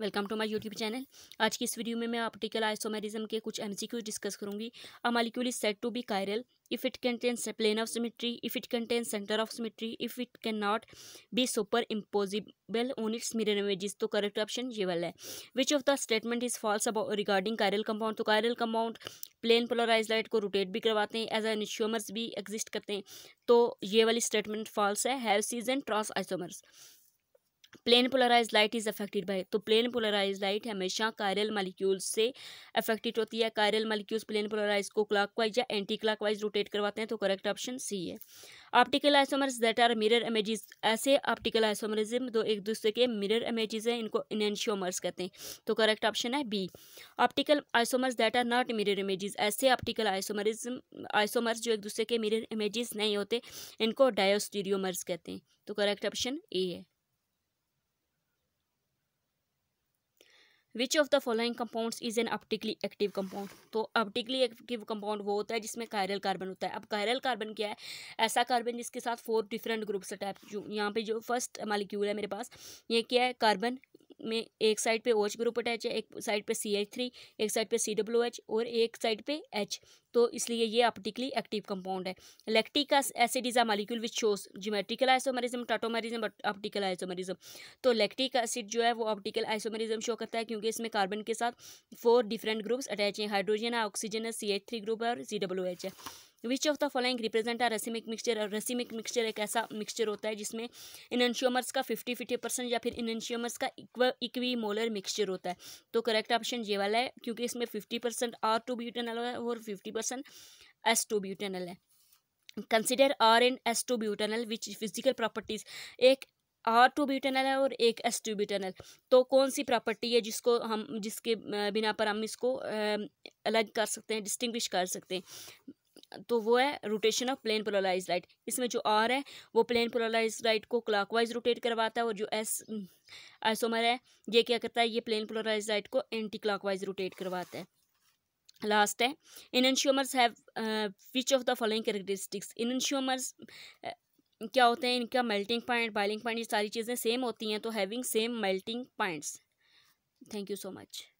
welcome to my YouTube channel आज की इस वीडियो में मैं ऑप्टिकल आइसोमेरिज्म के कुछ एमसीक्यू डिस्कस करूंगी a molecule is set to be chiral if it contains plane of symmetry if it contain centre of symmetry if it can not be superimposable on its mirror images तो correct option ये वाला है which of the statement is false अब regarding chiral compound तो chiral compound plane polarise light को rotate भी करवाते हैं एज एनिश्योमर्स भी एग्जिस्ट करते हैं तो ये वाली स्टेटमेंट फॉल्स है have cis and trans isomers plane polarise light is affected by तो प्लेन पोलराइज लाइट हमेशा कायरल मालिक्यूल्स से अफेक्टेड होती है कायरल मालिक्यूल्स प्लेन पोलराइज को क्लॉकवाइज या एंटी क्लॉकवाइज रोटेट करवाते हैं तो करेक्ट ऑप्शन सी है optical isomers that are mirror images ऐसे ऑप्टिकल आइसोमरिज्म दो एक दूसरे के मिरर इमेजेस हैं इनको इनेंशियोमर्स कहते हैं तो करेक्ट ऑप्शन है B optical isomers that are not mirror images ऐसे ऑप्टिकल आइसोमरिज्म आइसोमर्स जो एक दूसरे के मिरर इमेजेस नहीं होते इनको डायोस्टीरियोमर्स कहते हैं तो करेक्ट ऑप्शन ए है which of the following compounds is an optically active compound तो अपटिकली एक्टिव कंपाउंड वो होता है जिसमें कायरल कार्बन होता है अब कायरल कार्बन क्या है ऐसा कार्बन जिसके साथ फोर डिफरेंट ग्रुप्स अटैप यहाँ पे जो फर्स्ट मालिक्यूल है मेरे पास ये क्या है कार्बन में एक साइड पे ओएच ग्रुप अटैच है एक साइड पे सी एच थ्री एक साइड पे सी डब्ल्यू एच और एक साइड पे एच तो इसलिए ये ऑप्टिकली एक्टिव कंपाउंड है lactic acid is a molecule which shows geometrical isomerism tautomerism optical isomerism तो लैक्टिक एसिड जो है वो ऑप्टिकल आइसोमरिज्म शो करता है क्योंकि इसमें कार्बन के साथ फोर डिफरेंट ग्रुप्स अटैच हैं हाइड्रोजन है ऑक्सीजन है सी एच थ्री ग्रुप है और सी डब्ल्यू एच है which of the following represent a racemic mixture और रेसिमिक मिक्सचर एक ऐसा मिक्सचर होता है जिसमें इनशियोमर्स का फिफ्टी फिफ्टी परसेंट या फिर इनशियोमर्स का इक्वी मोलर मिक्सचर होता है तो करेक्ट ऑप्शन ये वाला है क्योंकि इसमें fifty percent R two butanal है और fifty percent S two butanal है consider R and S two butanal which physical properties एक आर टू ब्यूटेनल है और एक एस टू ब्यूटेनल तो कौन सी प्रॉपर्टी है जिसको हम जिसके बिना पर हम इसको अलग कर सकते हैं डिस्टिंग्विश कर सकते हैं तो वो है rotation of plane polarise light इसमें जो आर है वो प्लेन पोलराइज लाइट को क्लॉकवाइज रोटेट करवाता है और जो एस आइसोमर हम्म, है ये क्या करता है ये प्लेन पोलराइज लाइट को एंटी क्लॉकवाइज रोटेट करवाता है लास्ट है enantiomers have which of the following characteristics enantiomers क्या होते हैं इनका मेल्टिंग पॉइंट बाइलिंग पॉइंट ये सारी चीज़ें सेम होती हैं तो having same melting points thank you so much